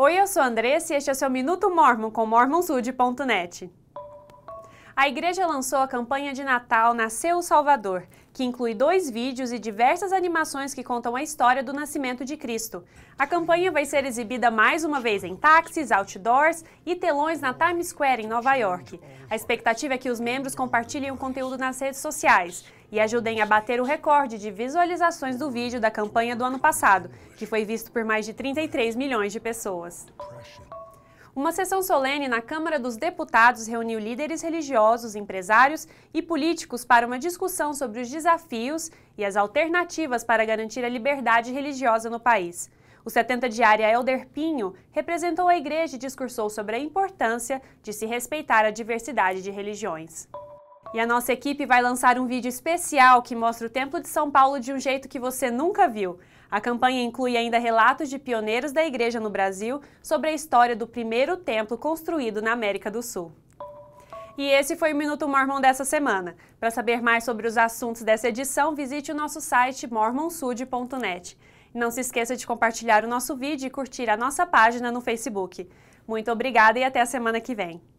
Oi, eu sou a Andressa e este é o seu Minuto Mormon com mormonsud.net. A igreja lançou a campanha de Natal Nasceu o Salvador, que inclui dois vídeos e diversas animações que contam a história do nascimento de Cristo. A campanha vai ser exibida mais uma vez em táxis, outdoors e telões na Times Square, em Nova York. A expectativa é que os membros compartilhem o conteúdo nas redes sociais e ajudem a bater o recorde de visualizações do vídeo da campanha do ano passado, que foi visto por mais de 33 milhões de pessoas. Uma sessão solene na Câmara dos Deputados reuniu líderes religiosos, empresários e políticos para uma discussão sobre os desafios e as alternativas para garantir a liberdade religiosa no país. O 70 diária Elder Pinho representou a igreja e discursou sobre a importância de se respeitar a diversidade de religiões. E a nossa equipe vai lançar um vídeo especial que mostra o Templo de São Paulo de um jeito que você nunca viu. A campanha inclui ainda relatos de pioneiros da igreja no Brasil sobre a história do primeiro templo construído na América do Sul. E esse foi o Minuto Mormon dessa semana. Para saber mais sobre os assuntos dessa edição, visite o nosso site mormonsud.net. Não se esqueça de compartilhar o nosso vídeo e curtir a nossa página no Facebook. Muito obrigada e até a semana que vem.